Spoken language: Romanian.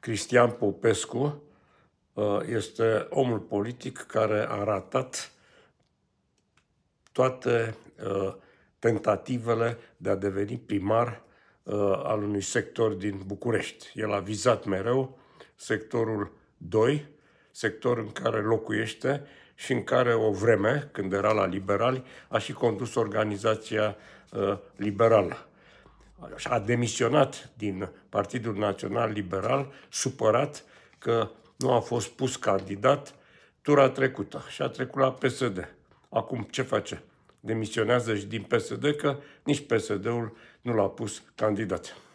Cristian Popescu uh, este omul politic care a ratat toate uh, tentativele de a deveni primar uh, al unui sector din București. El a vizat mereu sectorul 2, sector în care locuiește și în care o vreme, când era la liberali, a și condus organizația liberală a demisionat din Partidul Național Liberal, supărat că nu a fost pus candidat tura trecută și a trecut la PSD. Acum ce face? Demisionează și din PSD că nici PSD-ul nu l-a pus candidat.